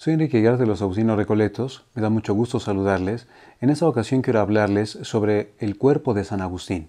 Soy Enrique Gar de los Agustinos Recoletos, me da mucho gusto saludarles. En esta ocasión quiero hablarles sobre el cuerpo de San Agustín.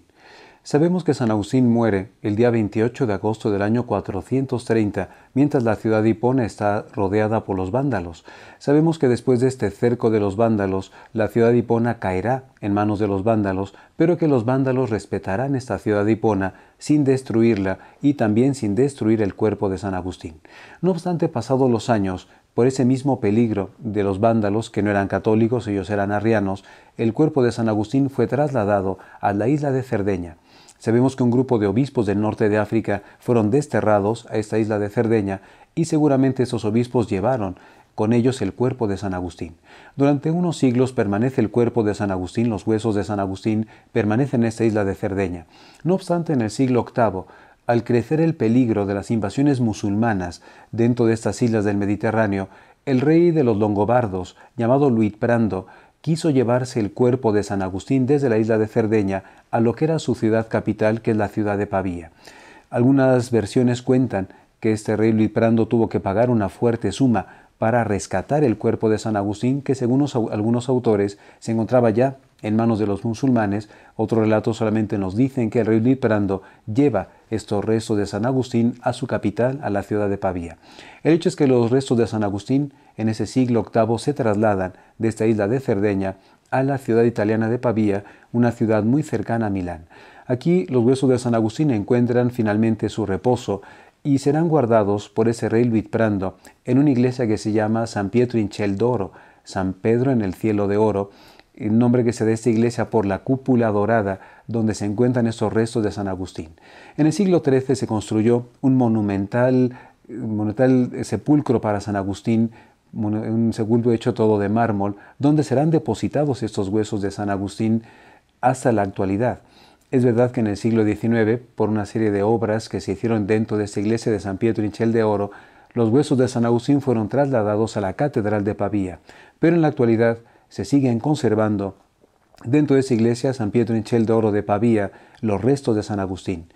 Sabemos que San Agustín muere el día 28 de agosto del año 430, mientras la ciudad de Hipona está rodeada por los vándalos. Sabemos que después de este cerco de los vándalos, la ciudad de Hipona caerá en manos de los vándalos, pero que los vándalos respetarán esta ciudad de Hipona sin destruirla y también sin destruir el cuerpo de San Agustín. No obstante, pasados los años, por ese mismo peligro de los vándalos, que no eran católicos, ellos eran arrianos, el cuerpo de San Agustín fue trasladado a la isla de Cerdeña. Sabemos que un grupo de obispos del norte de África fueron desterrados a esta isla de Cerdeña y seguramente esos obispos llevaron con ellos el cuerpo de San Agustín. Durante unos siglos permanece el cuerpo de San Agustín, los huesos de San Agustín permanecen en esta isla de Cerdeña. No obstante, en el siglo VIII, al crecer el peligro de las invasiones musulmanas dentro de estas islas del Mediterráneo, el rey de los longobardos, llamado Luis Prando, quiso llevarse el cuerpo de San Agustín desde la isla de Cerdeña a lo que era su ciudad capital, que es la ciudad de Pavía. Algunas versiones cuentan que este rey Luis Prando... tuvo que pagar una fuerte suma para rescatar el cuerpo de San Agustín, que según algunos autores se encontraba ya en manos de los musulmanes. Otro relato solamente nos dicen que el rey Prando lleva estos restos de San Agustín a su capital, a la ciudad de Pavía. El hecho es que los restos de San Agustín en ese siglo VIII se trasladan de esta isla de Cerdeña a la ciudad italiana de Pavía, una ciudad muy cercana a Milán. Aquí los huesos de San Agustín encuentran finalmente su reposo y serán guardados por ese rey Prando en una iglesia que se llama San Pietro in Ciel d'Oro, San Pedro en el cielo de oro, el nombre que se da a esta iglesia por la cúpula dorada donde se encuentran estos restos de San Agustín. En el siglo XIII se construyó un monumental sepulcro para San Agustín un sepulcro hecho todo de mármol, donde serán depositados estos huesos de San Agustín hasta la actualidad. Es verdad que en el siglo XIX, por una serie de obras que se hicieron dentro de esta iglesia de San Pietro in de Oro, los huesos de San Agustín fueron trasladados a la Catedral de Pavía, pero en la actualidad se siguen conservando dentro de esa iglesia San Pietro in de Oro de Pavía los restos de San Agustín.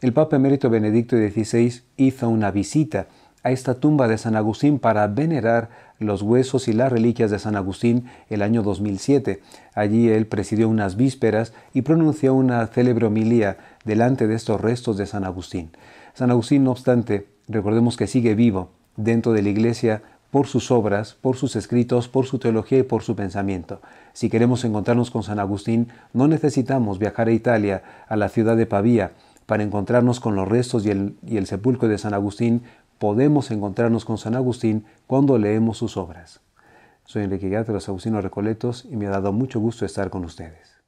El Papa Emérito Benedicto XVI hizo una visita a esta tumba de San Agustín para venerar los huesos y las reliquias de San Agustín el año 2007. Allí él presidió unas vísperas y pronunció una célebre homilía delante de estos restos de San Agustín. San Agustín, no obstante, recordemos que sigue vivo dentro de la Iglesia por sus obras, por sus escritos, por su teología y por su pensamiento. Si queremos encontrarnos con San Agustín, no necesitamos viajar a Italia, a la ciudad de Pavía, para encontrarnos con los restos y el, y el sepulcro de San Agustín podemos encontrarnos con San Agustín cuando leemos sus obras. Soy Enrique de los Agustinos Recoletos, y me ha dado mucho gusto estar con ustedes.